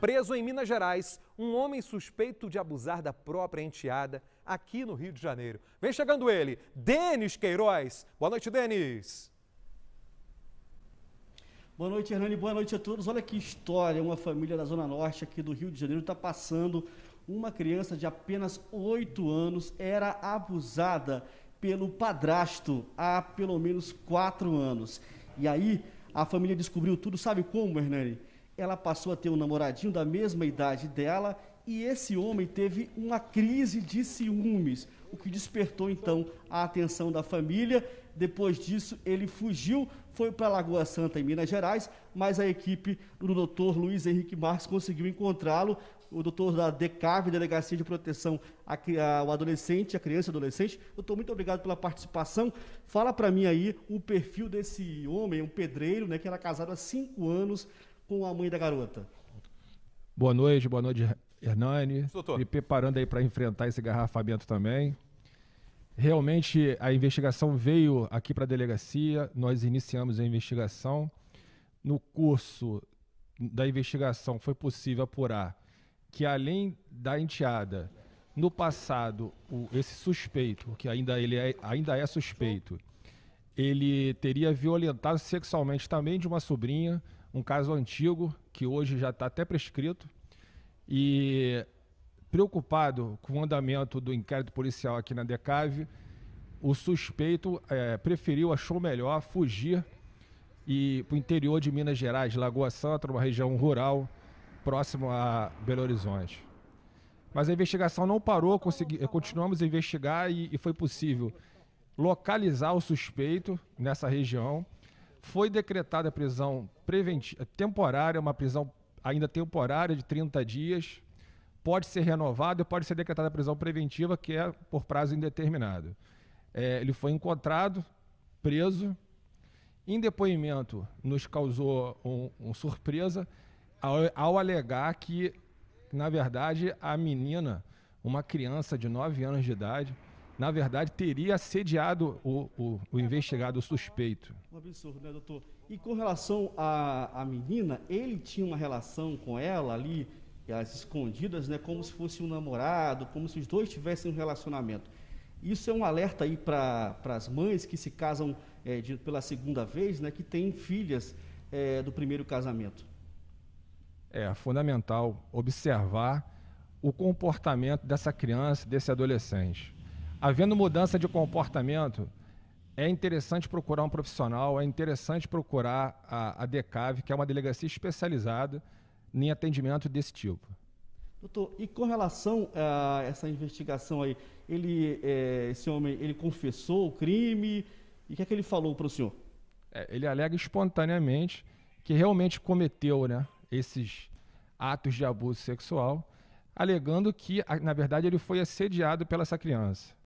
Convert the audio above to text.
Preso em Minas Gerais, um homem suspeito de abusar da própria enteada aqui no Rio de Janeiro. Vem chegando ele, Denis Queiroz. Boa noite, Denis. Boa noite, Hernani. Boa noite a todos. Olha que história. Uma família da Zona Norte aqui do Rio de Janeiro está passando. Uma criança de apenas 8 anos era abusada pelo padrasto há pelo menos 4 anos. E aí, a família descobriu tudo. Sabe como, Hernani? ela passou a ter um namoradinho da mesma idade dela e esse homem teve uma crise de ciúmes, o que despertou então a atenção da família. Depois disso, ele fugiu, foi para Lagoa Santa, em Minas Gerais, mas a equipe do doutor Luiz Henrique Marques conseguiu encontrá-lo. O doutor da DECAV, Delegacia de Proteção ao Adolescente, à Criança e Adolescente. Doutor, muito obrigado pela participação. Fala para mim aí o perfil desse homem, um pedreiro, né, que era casado há cinco anos, com a mãe da garota? Boa noite, boa noite, Hernani. Doutor. Me preparando aí para enfrentar esse garrafamento também. Realmente a investigação veio aqui para a delegacia, nós iniciamos a investigação. No curso da investigação foi possível apurar que além da enteada, no passado, o, esse suspeito, que ainda, ele é, ainda é suspeito, ele teria violentado sexualmente também de uma sobrinha, um caso antigo que hoje já está até prescrito e preocupado com o andamento do inquérito policial aqui na Decave, o suspeito é, preferiu, achou melhor fugir e para o interior de Minas Gerais, Lagoa Santa, uma região rural próximo a Belo Horizonte. Mas a investigação não parou, consegui, continuamos a investigar e, e foi possível localizar o suspeito nessa região foi decretada a prisão preventiva, temporária, uma prisão ainda temporária de 30 dias. Pode ser renovada e pode ser decretada a prisão preventiva, que é por prazo indeterminado. É, ele foi encontrado, preso. Em depoimento, nos causou uma um surpresa ao, ao alegar que, na verdade, a menina, uma criança de 9 anos de idade, na verdade, teria assediado o, o, o investigado, o suspeito. Um absurdo, né, doutor? E com relação à, à menina, ele tinha uma relação com ela ali, as escondidas, né, como se fosse um namorado, como se os dois tivessem um relacionamento. Isso é um alerta aí para as mães que se casam é, de, pela segunda vez, né, que têm filhas é, do primeiro casamento. É fundamental observar o comportamento dessa criança, desse adolescente. Havendo mudança de comportamento, é interessante procurar um profissional, é interessante procurar a, a DECAV, que é uma delegacia especializada em atendimento desse tipo. Doutor, e com relação a essa investigação aí, ele, é, esse homem, ele confessou o crime? E o que é que ele falou para o senhor? É, ele alega espontaneamente que realmente cometeu né, esses atos de abuso sexual, alegando que, na verdade, ele foi assediado pela essa criança.